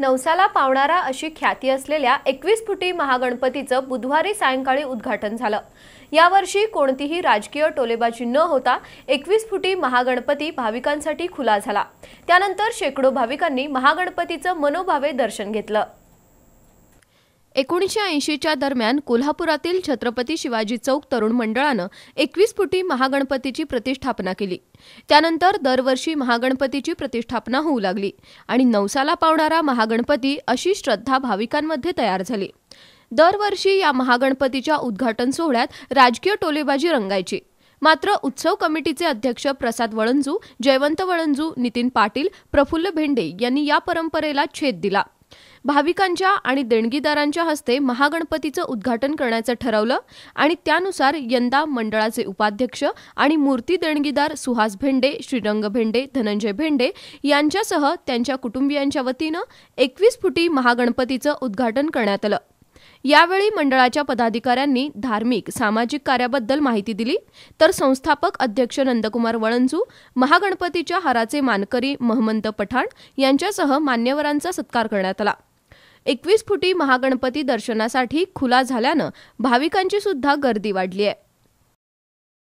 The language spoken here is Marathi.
नवसाला पावणारा अशी ख्याती असलेल्या एकवीस फुटी महागणपतीचं बुधवारी सायंकाळी उद्घाटन झालं यावर्षी कोणतीही राजकीय टोलेबाजी न होता एकवीस फुटी महागणपती भाविकांसाठी खुला झाला त्यानंतर शेकडो भाविकांनी महागणपतीचं मनोभावे दर्शन घेतलं एकोणीसशे ऐंशीच्या दरम्यान कोल्हापुरातील छत्रपती शिवाजी चौक तरुण मंडळानं एकवीस फुटी महागणपतीची प्रतिष्ठापना केली त्यानंतर दरवर्षी महागणपतीची प्रतिष्ठापना होऊ लागली आणि नवसाला पावणारा महागणपती अशी श्रद्धा भाविकांमध्ये तयार झाली दरवर्षी या महागणपतीच्या उद्घाटन सोहळ्यात राजकीय टोलेबाजी रंगायची मात्र उत्सव कमिटीचे अध्यक्ष प्रसाद वळंजू जयवंत वळंजू नितीन पाटील प्रफुल्ल भेंडे यांनी या परंपरेला छेद दिला भाविकांच्या आणि देणगीदारांच्या हस्ते महागणपतीचं उद्घाटन करण्याचं ठरवलं आणि त्यानुसार यंदा मंडळाचे उपाध्यक्ष आणि मूर्ती देणगीदार सुहास भेंडे श्रीरंग भेंडे धनंजय भेंडे यांच्यासह त्यांच्या कुटुंबियांच्या वतीनं एकवीस फुटी महागणपतीचं उद्घाटन करण्यात आलं यावेळी मंडळाच्या पदाधिकाऱ्यांनी धार्मिक सामाजिक कार्याबद्दल माहिती दिली तर संस्थापक अध्यक्ष नंदकुमार वळंजू महागणपतीच्या हाराचे मानकरी महमंत पठाण यांच्यासह मान्यवरांचा सत्कार करण्यात आला एकवीस फुटी महागणपती दर्शनासाठी खुला झाल्यानं भाविकांची सुद्धा गर्दी वाढली आहे